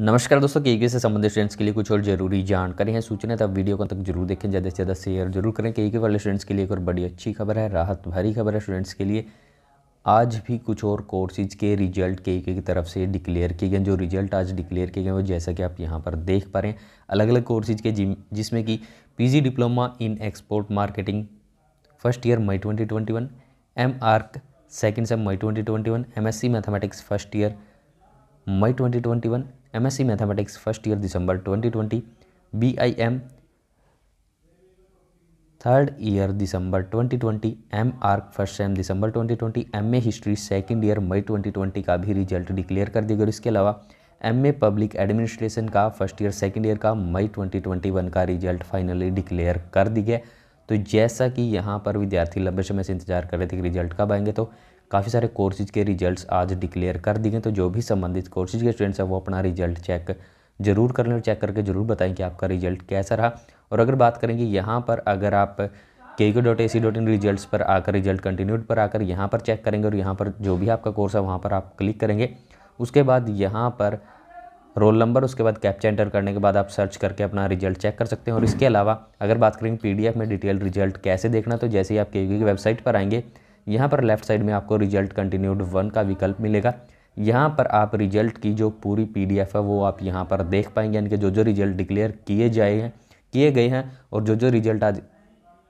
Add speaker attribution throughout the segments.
Speaker 1: नमस्कार दोस्तों के से संबंधित स्टूडेंट्स के लिए कुछ और जरूरी जानकारी है सूचना तब वीडियो को तक जरूर देखें ज़्यादा से ज़्यादा शेयर जरूर करें के वाले स्टूडेंट्स के लिए एक और बड़ी अच्छी खबर है राहत भरी खबर है स्टूडेंट्स के लिए आज भी कुछ और कोर्सेज के रिजल्ट के की तरफ से डिक्लेयर किए गए जो रिजल्ट आज डिक्लेयर किए गए वो जैसा कि आप यहाँ पर देख पा रहे हैं अलग अलग कोर्सेज के जिसमें कि P diploma in export marketing first year मई one M arch second sem मई twenty twenty mathematics first year मई 2021 M S C mathematics first year दिसंबर twenty twenty B I M third year दिसंबर 2020 M arch first sem दिसंबर 2020 M A history second year मई 2020 का भी result declare कर दिया गया इसके अलावा एम ए पब्लिक एडमिनिस्ट्रेशन का फर्स्ट ईयर सेकेंड ईयर का मई 2021 का रिजल्ट फाइनली डिक्लेयर कर दिया तो जैसा कि यहाँ पर विद्यार्थी लंबे समय से इंतजार कर रहे थे कि रिजल्ट कब आएंगे तो काफ़ी सारे कोर्सेज के रिजल्ट्स आज डिक्लेयर कर दिए तो जो भी संबंधित कोर्सेज के स्टूडेंट्स हैं वो अपना रिजल्ट चेक ज़रूर कर लें और चेक करके ज़रूर बताएं कि आपका रिजल्ट कैसा रहा और अगर बात करेंगे यहाँ पर अगर आप K K dot A C dot in result पर आकर रिजल्ट कंटिन्यूड पर आकर यहाँ पर चेक करेंगे और यहाँ पर जो भी आपका कोर्स है वहाँ पर आप क्लिक करेंगे उसके बाद यहाँ पर रोल नंबर उसके बाद कैप्चा एंटर करने के बाद आप सर्च करके अपना रिजल्ट चेक कर सकते हैं और इसके अलावा अगर बात करेंगे पीडीएफ में डिटेल रिजल्ट कैसे देखना तो जैसे ही आप के की वेबसाइट पर आएंगे यहाँ पर लेफ्ट साइड में आपको रिजल्ट कंटिन्यूड वन का विकल्प मिलेगा यहाँ पर आप रिजल्ट की जो पूरी पीडीएफ है वो आप यहाँ पर देख पाएंगे यानी कि जो जो रिजल्ट डिक्लेयर किए जाए हैं किए गए हैं और जो जो रिजल्ट आज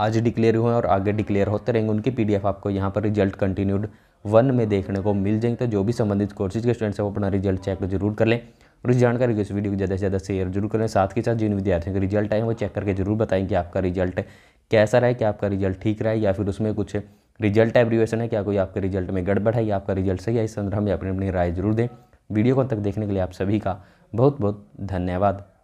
Speaker 1: आज डिक्लेयर हुए हैं और आगे डिक्लेयर होते रहेंगे उनकी पीडीएफ आपको यहाँ पर रिजल्ट कंटिन्यूड वन में देखने को मिल जाएंगे तो जो भी संबंधित कोर्सेज के स्टूडेंट्स हैं वो अपना रिजल्ट चेक जरूर कर लें और इस जानकारी को इस वीडियो को ज़्यादा से ज़्यादा शेयर जरूर करें साथ के साथ जिन विद्यार्थियों के रिजल्ट आए वो चेक करके जरूर बताएँ कि आपका रिजल्ट कैसा रहा है कि आपका रिजल्ट ठीक रहा है या फिर उसमें कुछ रिजल्ट एब्रीवेशन है क्या कोई आपके रिजल्ट में गड़बड़ है या आपका रिजल्ट सही है इस संदर्भ में अपनी अपनी राय जरूर दें वीडियो को तक देखने के लिए आप सभी का बहुत बहुत धन्यवाद